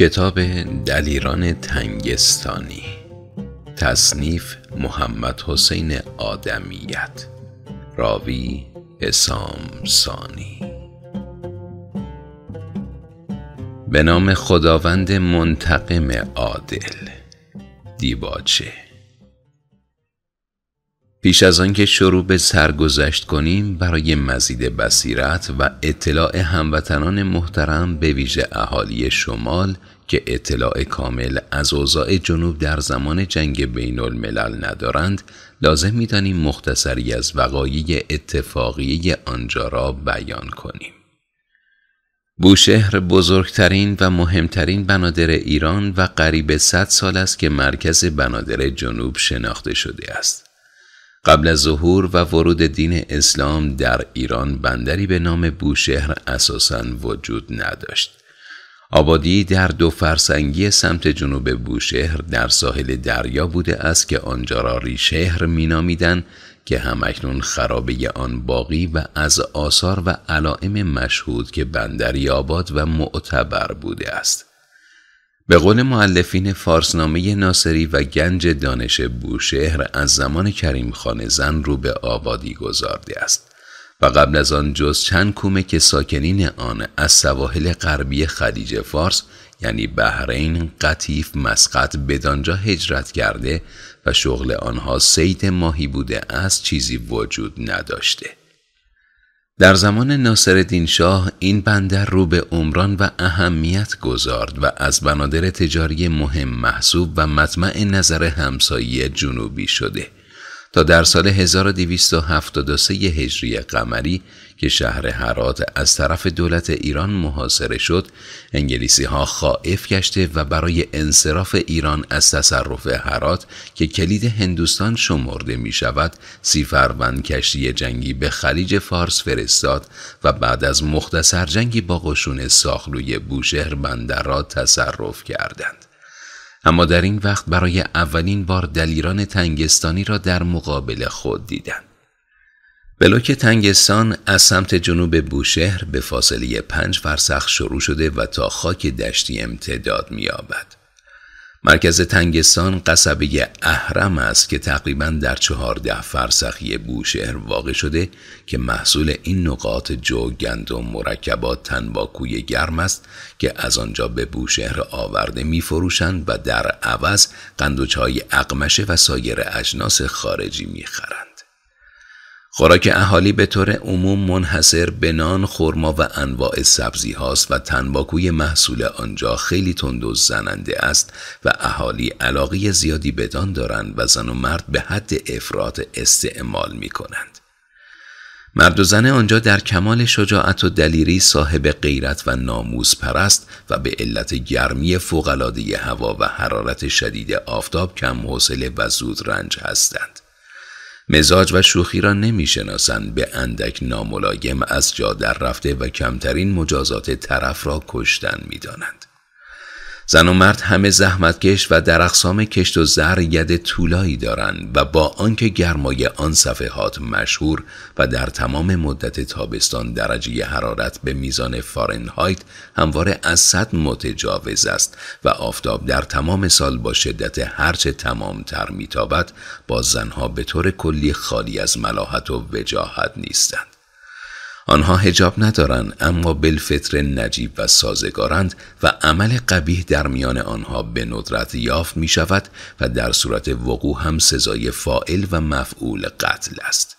کتاب دلیران تنگستانی تصنیف محمد حسین آدمیت راوی اسام سانی به نام خداوند منتقم عادل دیباچه پیش از آنکه شروع به سرگذشت کنیم برای مزید بصیرت و اطلاع هموطنان محترم به ویژه اهالی شمال که اطلاع کامل از اوضاع جنوب در زمان جنگ بین الملل ندارند لازم میدانیم مختصری از وقایع اتفاقی آنجا را بیان کنیم بوشهر بزرگترین و مهمترین بنادر ایران و قریب 100 سال است که مرکز بنادر جنوب شناخته شده است. قبل از ظهور و ورود دین اسلام در ایران بندری به نام بوشهر اساساً وجود نداشت. آبادی در دو فرسنگی سمت جنوب بوشهر در ساحل دریا بوده است که آنجا را ریشهر مینامیدند که همکنون خرابه آن باقی و از آثار و علائم مشهود که بندری آباد و معتبر بوده است به قول معلفین فارسنامه ناصری و گنج دانش بوشهر از زمان کریم خان زن رو به آبادی گذارده است و قبل از آن جز چند کومه که ساکنین آن از سواحل غربی خلیج فارس یعنی بحرین، قطیف، مسقط بدانجا هجرت کرده و شغل آنها سید ماهی بوده از چیزی وجود نداشته. در زمان ناصرالدین شاه این بندر رو به عمران و اهمیت گذارد و از بنادر تجاری مهم محسوب و مطمع نظر همسایه جنوبی شده. تا در سال 1273 هجری قمری که شهر هرات از طرف دولت ایران محاصره شد انگلیسی ها خائف گشته و برای انصراف ایران از تصرف هرات که کلید هندوستان شمرده می شود سی فروند کشتی جنگی به خلیج فارس فرستاد و بعد از مختصر جنگی با قشون ساخلوی بوشهر بندر را تصرف کردند اما در این وقت برای اولین بار دلیران تنگستانی را در مقابل خود دیدند، بلوک تنگستان از سمت جنوب بوشهر به فاصله پنج فرسخ شروع شده و تا خاک دشتی امتداد میابد مرکز تنگستان قصبه اهرم است که تقریبا در چهارده فرسخی بوشهر واقع شده که محصول این نقاط جو گندم مرکبات تنباکوی گرم است که از آنجا به بوشهر آورده می و در عوض قند و اقمشه و سایر اجناس خارجی می خوراک اهالی به طور عموم منحصر به نان خرما و انواع سبزی هاست و تنباکوی محصول آنجا خیلی تند و زننده است و اهالی علاقه زیادی بدان دارند و زن و مرد به حد افراد استعمال می کنند. مرد و زن آنجا در کمال شجاعت و دلیری صاحب غیرت و ناموز پرست و به علت گرمی فوقلاده هوا و حرارت شدید آفتاب کم حوصله و زود رنج هستند. مزاج و شوخی را نمیشناسند به اندک ناملایم از جا در رفته و کمترین مجازات طرف را کشتن میدانند زن و مرد همه زحمتکش و در اقسام کشت و زر ید طولایی دارند و با آنکه گرمای آن صفحات مشهور و در تمام مدت تابستان درجه حرارت به میزان فارنهایت همواره از صد متجاوز است و آفتاب در تمام سال با شدت هرچه تر میتابد با زنها به طور کلی خالی از ملاحت و وجاهت نیستند. آنها هجاب ندارند اما بالفطر نجیب و سازگارند و عمل قبیه در میان آنها به ندرت یافت می شود و در صورت وقوع هم سزای فائل و مفعول قتل است.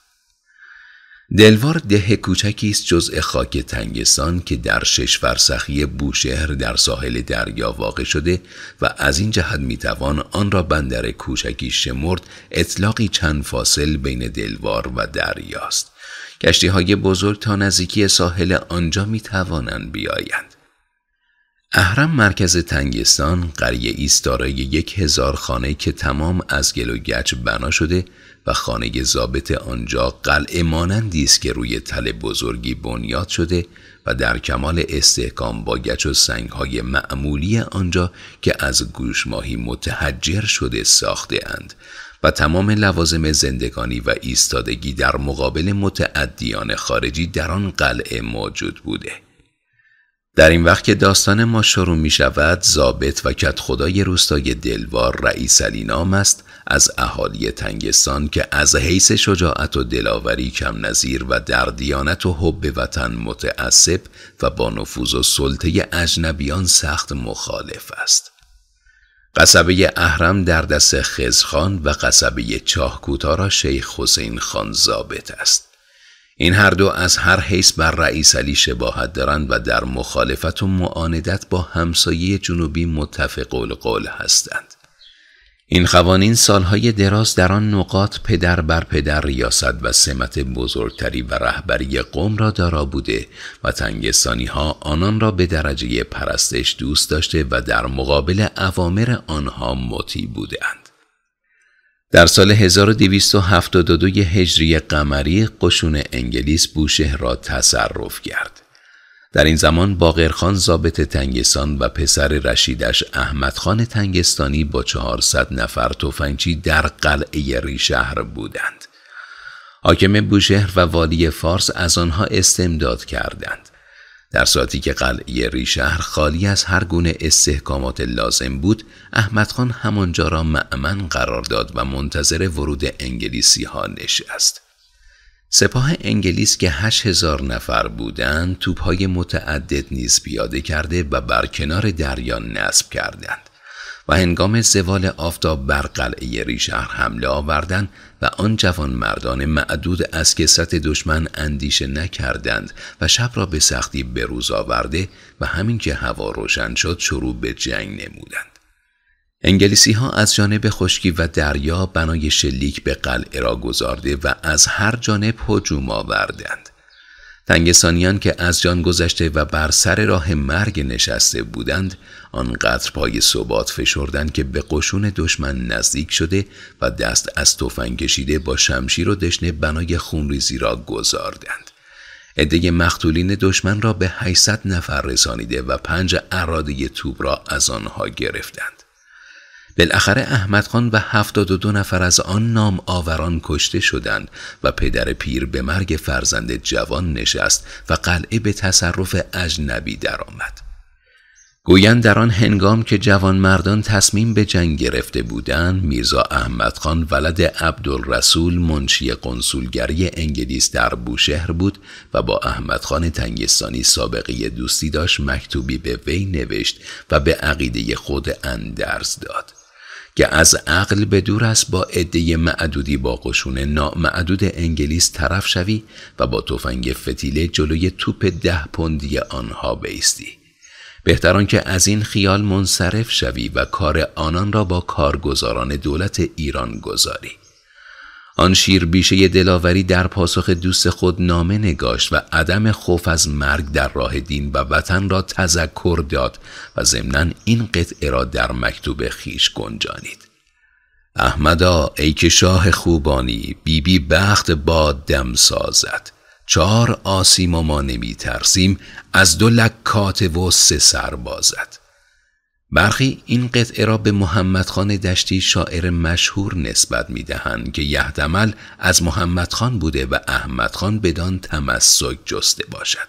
دلوار ده کوچکی است جزء خاک تنگستان که در شش فرسخی بوشهر در ساحل دریا واقع شده و از این جهت میتوان آن را بندر کوچکی شمرد اطلاقی چند فاصل بین دلوار و دریاست کشتی های بزرگ تا نزدیکی ساحل آنجا می توانند بیایند. اهرم مرکز تنگستان قریه ایست دارای یک هزار خانه که تمام از گل و گچ بنا شده و خانه زابط آنجا قلعه مانندی است که روی تل بزرگی بنیاد شده و در کمال استحکام با گچ و های معمولی آنجا که از گوش ماهی متحجر شده ساخته اند و تمام لوازم زندگانی و ایستادگی در مقابل متعدیان خارجی در آن قلعه موجود بوده در این وقت که داستان ما شروع می شود زابط و کت خدای روستای دلوار رئیس نام است از اهالی تنگستان که از حیث شجاعت و دلاوری کم نظیر و در دیانت و حب وطن متعصب و با نفوذ و سلطه اجنبیان سخت مخالف است قصبه اهرم در دست خزخان و قصبه چاهکوتا را شیخ حسین خان زابط است این هر دو از هر حیث بر رئیس علی شباهت دارند و در مخالفت و معاندت با همسایه جنوبی متفق القول هستند این قوانین سالهای دراز در آن نقاط پدر بر پدر ریاست و سمت بزرگتری و رهبری قوم را دارا بوده و تنگستانی ها آنان را به درجه پرستش دوست داشته و در مقابل اوامر آنها مطیع بودند. در سال 1272 هجری قمری قشون انگلیس بوشه را تصرف کرد. در این زمان باقرخان زابط تنگستان و پسر رشیدش احمدخان تنگستانی با 400 نفر تفنگچی در قلعه ریشهر بودند. حاکم بوشهر و والی فارس از آنها استمداد کردند. در ساعتی که قلعه ریشهر خالی از هر گونه استحکامات لازم بود، احمدخان همانجا را معمن قرار داد و منتظر ورود انگلیسی ها نشست. سپاه انگلیس که 8000 نفر بودند توپهای متعدد نیز پیاده کرده و بر کنار دریا نصب کردند و هنگام زوال آفتاب بر قلعه ریشهر حمله آوردند و آن جوان مردان معدود از کسرت دشمن اندیشه نکردند و شب را به سختی بروز آورده و همین که هوا روشن شد شروع به جنگ نمودند انگلیسی ها از جانب خشکی و دریا بنای شلیک به قلعه را گذارده و از هر جانب هجوم آوردند. تنگسانیان که از جان گذشته و بر سر راه مرگ نشسته بودند آنقدر پای صبات فشردند که به قشون دشمن نزدیک شده و دست از تفنگ کشیده با شمشیر و دشنه بنای خونریزی را گذاردند عده مختولین دشمن را به 800 نفر رسانیده و پنج اراده توپ را از آنها گرفتند بالاخره احمد خان و هفتاد دو نفر از آن نام آوران کشته شدند و پدر پیر به مرگ فرزند جوان نشست و قلعه به تصرف اجنبی درآمد. گویند در آن هنگام که جوان مردان تصمیم به جنگ گرفته بودند میرزا احمد خان ولد عبدالرسول منشی قنسولگری انگلیس در بوشهر بود و با احمد خان تنگستانی سابقه دوستی داشت مکتوبی به وی نوشت و به عقیده خود اندرز داد که از عقل به دور است با عده معدودی با قشون نامعدود انگلیس طرف شوی و با تفنگ فتیله جلوی توپ ده پوندی آنها بیستی بهتران که از این خیال منصرف شوی و کار آنان را با کارگزاران دولت ایران گذاری آن شیر بیشه دلاوری در پاسخ دوست خود نامه نگاشت و عدم خوف از مرگ در راه دین و وطن را تذکر داد و ضمنا این قطعه را در مکتوب خیش گنجانید احمدا ای که شاه خوبانی بیبی بی بخت باد دم سازد چهار آسیم و ما نمی ترسیم از دو لکات و سه سر بازد برخی این قطعه را به محمدخان دشتی شاعر مشهور نسبت می دهند که یهدمل از محمدخان بوده و احمدخان بدان تمسک جسته باشد.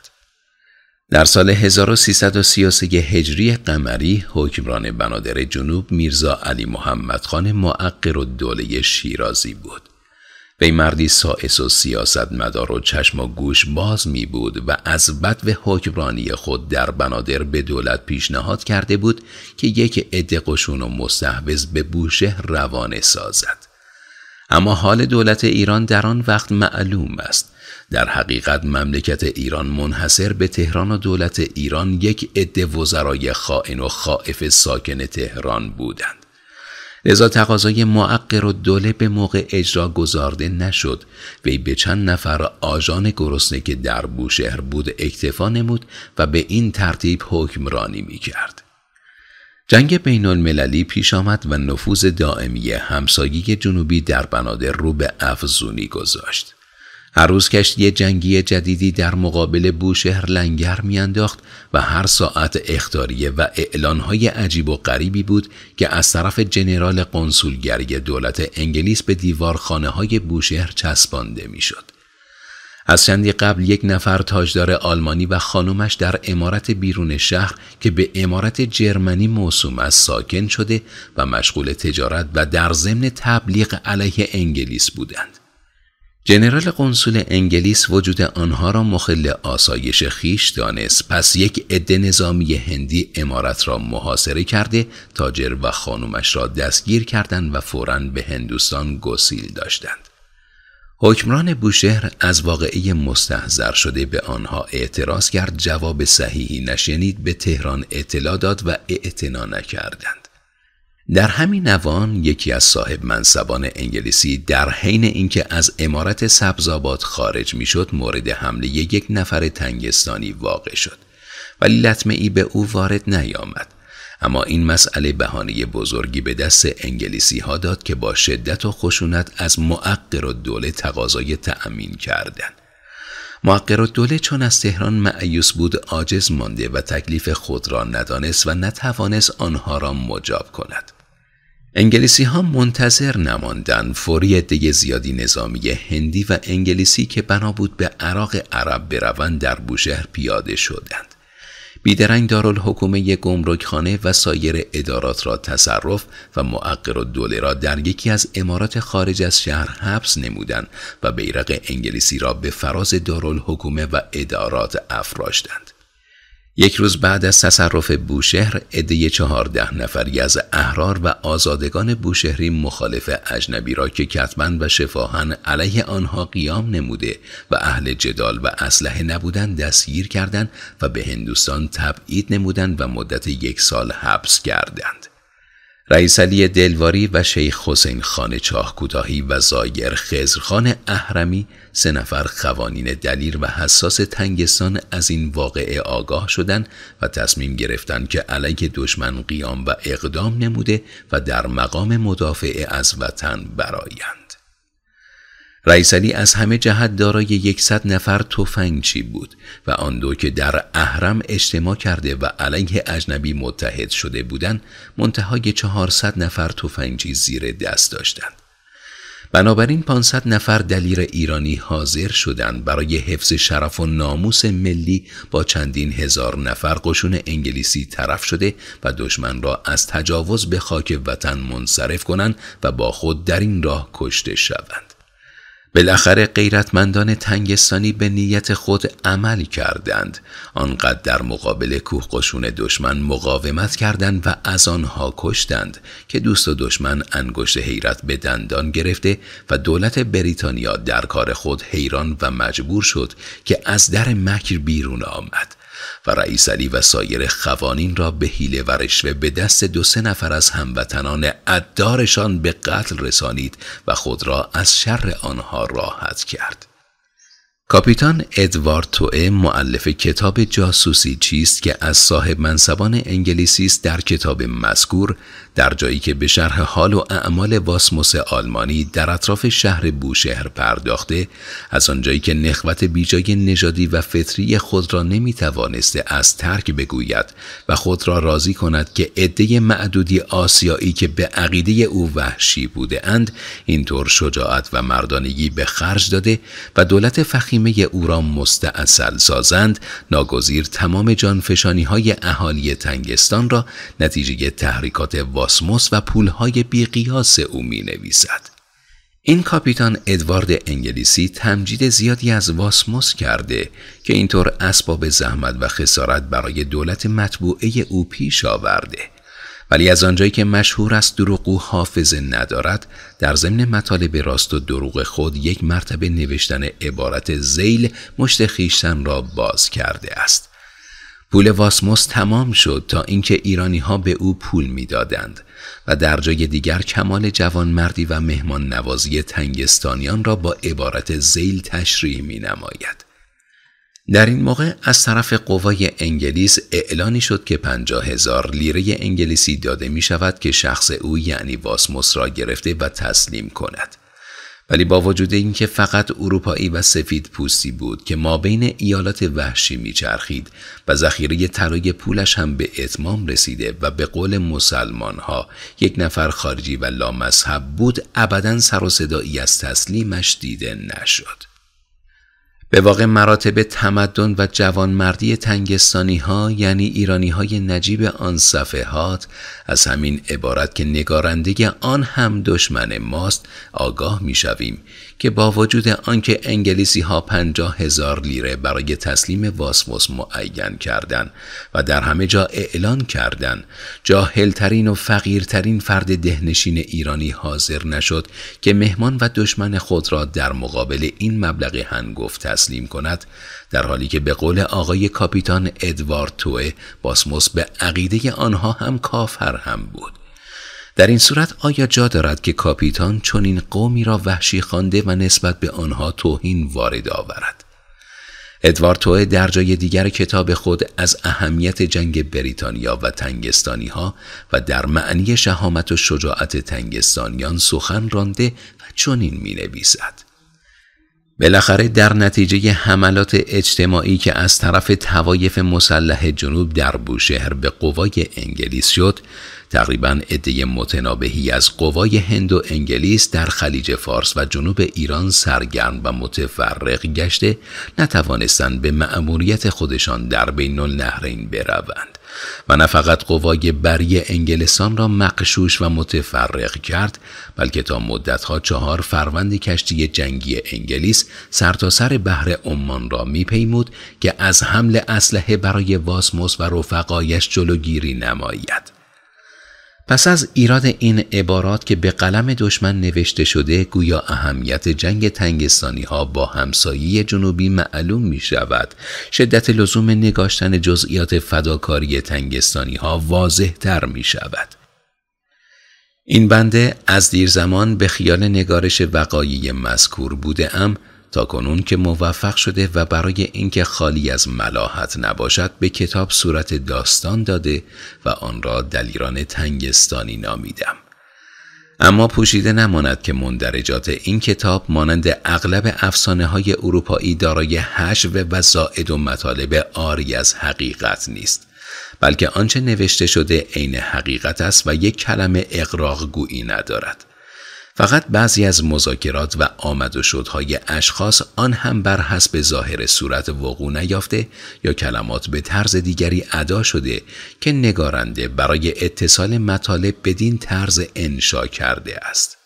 در سال 1333 هجری قمری حکمران بنادر جنوب میرزا علی محمدخان معقر و دوله شیرازی بود. وی مردی سائس و مدار و چشم و گوش باز می بود و از بد حکمرانی خود در بنادر به دولت پیشنهاد کرده بود که یک عده قشون و مستحوظ به بوشه روانه سازد اما حال دولت ایران در آن وقت معلوم است در حقیقت مملکت ایران منحصر به تهران و دولت ایران یک عده وزرای خائن و خائف ساکن تهران بودند لذا تقاضای معقر و دوله به موقع اجرا گذارده نشد وی به چند نفر آژان گرسنه که در بوشهر بود اکتفا نمود و به این ترتیب حکمرانی می کرد. جنگ بین المللی پیش آمد و نفوذ دائمی همسایه جنوبی در بنادر رو به افزونی گذاشت. هر روز کشتی جنگی جدیدی در مقابل بوشهر لنگر میانداخت و هر ساعت اختاریه و اعلانهای عجیب و غریبی بود که از طرف جنرال قنسولگری دولت انگلیس به دیوار خانه های بوشهر چسبانده میشد. از چندی قبل یک نفر تاجدار آلمانی و خانومش در امارت بیرون شهر که به امارت جرمنی موسوم از ساکن شده و مشغول تجارت و در ضمن تبلیغ علیه انگلیس بودند. جنرال کنسول انگلیس وجود آنها را مخل آسایش خیش دانست پس یک عده نظامی هندی امارت را محاصره کرده تاجر و خانومش را دستگیر کردند و فورا به هندوستان گسیل داشتند حکمران بوشهر از واقعی مستحضر شده به آنها اعتراض کرد جواب صحیحی نشنید به تهران اطلاع داد و اعتنا نکردند در همین نوان یکی از صاحب منصبان انگلیسی در حین اینکه از امارت سبزآباد خارج میشد مورد حمله یک نفر تنگستانی واقع شد ولی لطمه ای به او وارد نیامد اما این مسئله بهانه بزرگی به دست انگلیسی ها داد که با شدت و خشونت از معقر و دوله تقاضای تأمین کردند محقر دوله چون از تهران معیوس بود عاجز مانده و تکلیف خود را ندانست و نتوانست آنها را مجاب کند انگلیسی ها منتظر نماندن فوری دیگه زیادی نظامی هندی و انگلیسی که بنا بود به عراق عرب بروند در بوشهر پیاده شدند بیدرنگ دارالحکومه گمرکخانه و سایر ادارات را تصرف و معقر و دوله را در یکی از امارات خارج از شهر حبس نمودند و بیرق انگلیسی را به فراز دارالحکومه و ادارات افراشتند یک روز بعد از تصرف بوشهر عده چهارده نفری از احرار و آزادگان بوشهری مخالف اجنبی را که کتمن و شفاهن علیه آنها قیام نموده و اهل جدال و اسلحه نبودن دستگیر کردند و به هندوستان تبعید نمودند و مدت یک سال حبس کردند. رئیس علی دلواری و شیخ حسین خان چاه و زایر خزرخان اهرمی سه نفر قوانین دلیر و حساس تنگستان از این واقعه آگاه شدند و تصمیم گرفتند که علیه دشمن قیام و اقدام نموده و در مقام مدافع از وطن برایند. رئیس علی از همه جهت دارای یکصد نفر تفنگچی بود و آن دو که در اهرم اجتماع کرده و علیه اجنبی متحد شده بودند منتهای چهارصد نفر تفنگچی زیر دست داشتند بنابراین 500 نفر دلیر ایرانی حاضر شدند برای حفظ شرف و ناموس ملی با چندین هزار نفر قشون انگلیسی طرف شده و دشمن را از تجاوز به خاک وطن منصرف کنند و با خود در این راه کشته شوند. بالاخره غیرتمندان تنگستانی به نیت خود عمل کردند آنقدر در مقابل کوه قشون دشمن مقاومت کردند و از آنها کشتند که دوست و دشمن انگشت حیرت به دندان گرفته و دولت بریتانیا در کار خود حیران و مجبور شد که از در مکر بیرون آمد و رئیس علی و سایر خوانین را به حیله و رشوه به دست دو سه نفر از هموطنان ادارشان به قتل رسانید و خود را از شر آنها راحت کرد کاپیتان ادوارد توئه معلف کتاب جاسوسی چیست که از صاحب منصبان انگلیسی است در کتاب مذکور در جایی که به شرح حال و اعمال واسموس آلمانی در اطراف شهر بوشهر پرداخته از آنجایی که نخوت بیجای نژادی و فطری خود را نمی توانسته از ترک بگوید و خود را راضی کند که عده معدودی آسیایی که به عقیده او وحشی بوده اند اینطور شجاعت و مردانگی به خرج داده و دولت ف خیمه او را مستعصل سازند ناگزیر تمام جانفشانی های اهالی تنگستان را نتیجه تحریکات واسموس و پولهای بیقیاس او می نویسد. این کاپیتان ادوارد انگلیسی تمجید زیادی از واسموس کرده که اینطور اسباب زحمت و خسارت برای دولت مطبوعه او پیش آورده ولی از آنجایی که مشهور است او حافظه ندارد در ضمن مطالب راست و دروغ خود یک مرتبه نوشتن عبارت زیل مشت خیشتن را باز کرده است پول واسموس تمام شد تا اینکه ایرانی ها به او پول میدادند و در جای دیگر کمال جوانمردی و مهمان نوازی تنگستانیان را با عبارت زیل تشریح می نماید. در این موقع از طرف قوای انگلیس اعلانی شد که پنجا هزار لیره انگلیسی داده می شود که شخص او یعنی واسموس را گرفته و تسلیم کند. ولی با وجود اینکه فقط اروپایی و سفید پوستی بود که ما بین ایالات وحشی میچرخید و ذخیره طلای پولش هم به اتمام رسیده و به قول مسلمان ها یک نفر خارجی و لامذهب بود ابدا سر و صدایی از تسلیمش دیده نشد. به واقع مراتب تمدن و جوانمردی تنگستانی ها یعنی ایرانی های نجیب آن صفحات از همین عبارت که نگارنده آن هم دشمن ماست آگاه می شویم که با وجود آنکه انگلیسی ها پنجا هزار لیره برای تسلیم واسموس معین کردند و در همه جا اعلان کردن جاهلترین و فقیرترین فرد دهنشین ایرانی حاضر نشد که مهمان و دشمن خود را در مقابل این مبلغ هنگفت است تسلیم کند در حالی که به قول آقای کاپیتان ادوارد توه باسموس به عقیده آنها هم کافر هم بود در این صورت آیا جا دارد که کاپیتان چنین قومی را وحشی خوانده و نسبت به آنها توهین وارد آورد ادوارد توه در جای دیگر کتاب خود از اهمیت جنگ بریتانیا و تنگستانی ها و در معنی شهامت و شجاعت تنگستانیان سخن رانده و چنین می نویسد. بالاخره در نتیجه حملات اجتماعی که از طرف توایف مسلح جنوب در بوشهر به قوای انگلیس شد تقریبا عده متنابهی از قوای هند و انگلیس در خلیج فارس و جنوب ایران سرگرم و متفرق گشته نتوانستند به مأموریت خودشان در بین النهرین بروند و نه فقط قوای بری انگلستان را مقشوش و متفرق کرد بلکه تا مدتها چهار فروند کشتی جنگی انگلیس سرتاسر سر بحر عمان را میپیمود که از حمل اسلحه برای واسموس و رفقایش جلوگیری نماید پس از ایراد این عبارات که به قلم دشمن نوشته شده گویا اهمیت جنگ تنگستانی ها با همسایی جنوبی معلوم می شود شدت لزوم نگاشتن جزئیات فداکاری تنگستانی ها واضح تر می شود این بنده از دیر زمان به خیال نگارش وقایی مذکور بوده ام تا کنون که موفق شده و برای اینکه خالی از ملاحت نباشد به کتاب صورت داستان داده و آن را دلیران تنگستانی نامیدم اما پوشیده نماند که مندرجات این کتاب مانند اغلب افسانه های اروپایی دارای حشو و زائد و مطالب آری از حقیقت نیست بلکه آنچه نوشته شده عین حقیقت است و یک کلمه اقراق گویی ندارد فقط بعضی از مذاکرات و آمد و شدهای اشخاص آن هم بر حسب ظاهر صورت وقوع نیافته یا کلمات به طرز دیگری ادا شده که نگارنده برای اتصال مطالب بدین طرز انشا کرده است.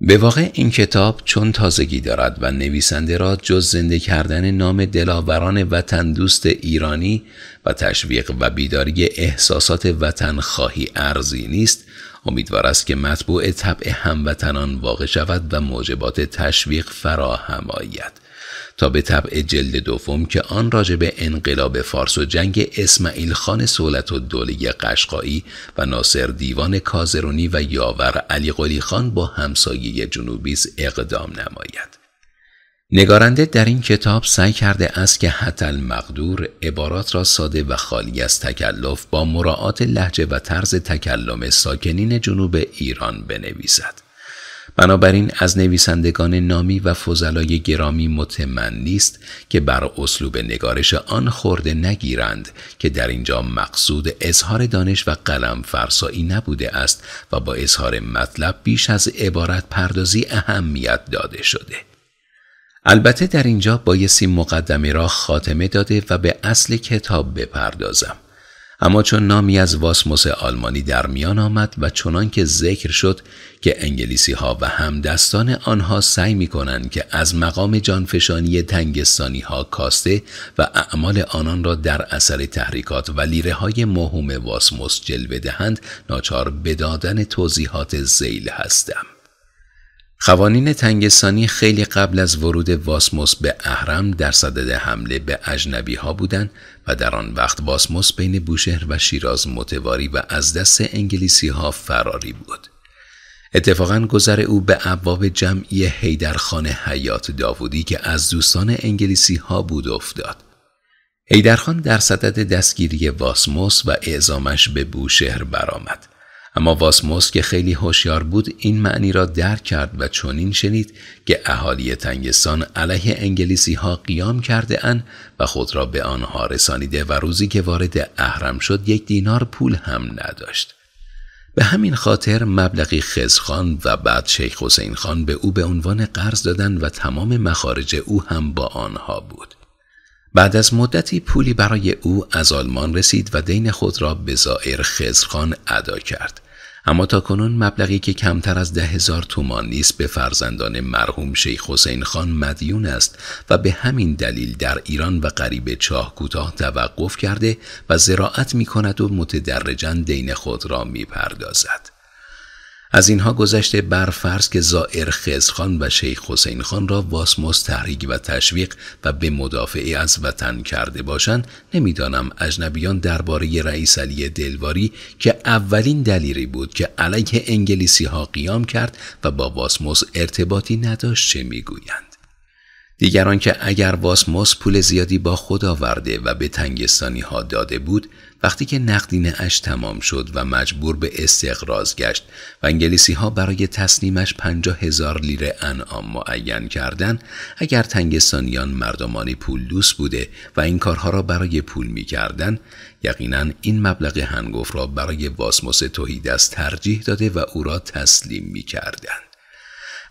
به واقع این کتاب چون تازگی دارد و نویسنده را جز زنده کردن نام دلاوران وطن دوست ایرانی و تشویق و بیداری احساسات وطن خواهی ارزی نیست امیدوار است که مطبوع طبع هموطنان واقع شود و موجبات تشویق فراهم آید تا به طبع جلد دوم که آن راجع به انقلاب فارس و جنگ اسماعیل خان سولت و دوله قشقایی و ناصر دیوان کازرونی و یاور علی قلی خان با همسایه جنوبیز اقدام نماید نگارنده در این کتاب سعی کرده است که حتی مقدور عبارات را ساده و خالی از تکلف با مراعات لحجه و طرز تکلم ساکنین جنوب ایران بنویسد. بنابراین از نویسندگان نامی و فضلای گرامی متمنی نیست که بر اسلوب نگارش آن خورده نگیرند که در اینجا مقصود اظهار دانش و قلم فرسایی نبوده است و با اظهار مطلب بیش از عبارت پردازی اهمیت داده شده. البته در اینجا بایستی مقدمه را خاتمه داده و به اصل کتاب بپردازم اما چون نامی از واسموس آلمانی در میان آمد و چنان که ذکر شد که انگلیسی ها و همدستان آنها سعی می کنند که از مقام جانفشانی تنگستانی ها کاسته و اعمال آنان را در اثر تحریکات و لیره های مهم واسموس جلوه دهند ناچار به دادن توضیحات زیل هستم. قوانین تنگستانی خیلی قبل از ورود واسموس به اهرم در صدد حمله به اجنبی ها بودند و در آن وقت واسموس بین بوشهر و شیراز متواری و از دست انگلیسی ها فراری بود. اتفاقا گذر او به ابواب جمعی حیدرخان حیات داوودی که از دوستان انگلیسی ها بود افتاد. حیدرخان در صدد دستگیری واسموس و اعزامش به بوشهر برآمد. اما واسموس که خیلی هوشیار بود این معنی را درک کرد و چنین شنید که اهالی تنگستان علیه انگلیسی ها قیام کرده ان و خود را به آنها رسانیده و روزی که وارد اهرم شد یک دینار پول هم نداشت به همین خاطر مبلغی خزخان و بعد شیخ حسین خان به او به عنوان قرض دادن و تمام مخارج او هم با آنها بود بعد از مدتی پولی برای او از آلمان رسید و دین خود را به زائر خزرخان ادا کرد. اما تا کنون مبلغی که کمتر از ده هزار تومان نیست به فرزندان مرحوم شیخ حسین خان مدیون است و به همین دلیل در ایران و قریب چاه کوتاه توقف کرده و زراعت می کند و متدرجن دین خود را می پردازد. از اینها گذشته بر فرض که زائر خزخان و شیخ حسین خان را واسموس تحریک و تشویق و به مدافعه از وطن کرده باشند نمیدانم اجنبیان درباره رئیس علی دلواری که اولین دلیری بود که علیه انگلیسی ها قیام کرد و با واسموس ارتباطی نداشت چه میگویند دیگران که اگر واسموس پول زیادی با خود آورده و به تنگستانی ها داده بود وقتی که نقدینه اش تمام شد و مجبور به استقراض گشت و انگلیسی ها برای تسلیمش پنجا هزار لیر انعام معین کردن اگر تنگستانیان مردمانی پول دوست بوده و این کارها را برای پول می کردن یقینا این مبلغ هنگف را برای واسموس توحید از ترجیح داده و او را تسلیم می کردن.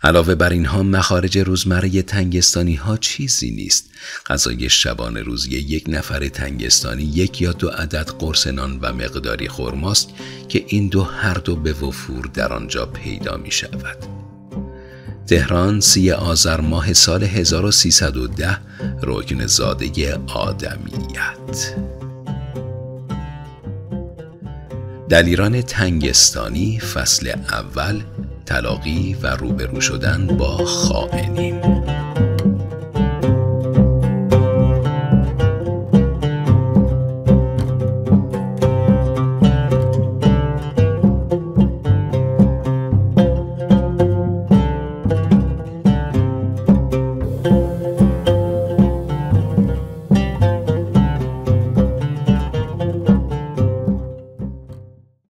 علاوه بر اینها مخارج روزمره تنگستانی ها چیزی نیست غذای شبانه روزی یک نفر تنگستانی یک یا دو عدد قرص نان و مقداری خرماست که این دو هر دو به وفور در آنجا پیدا می شود تهران سی آذر ماه سال 1310 رکن زاده آدمیت دلیران تنگستانی فصل اول تلاقی و روبرو شدن با خائنین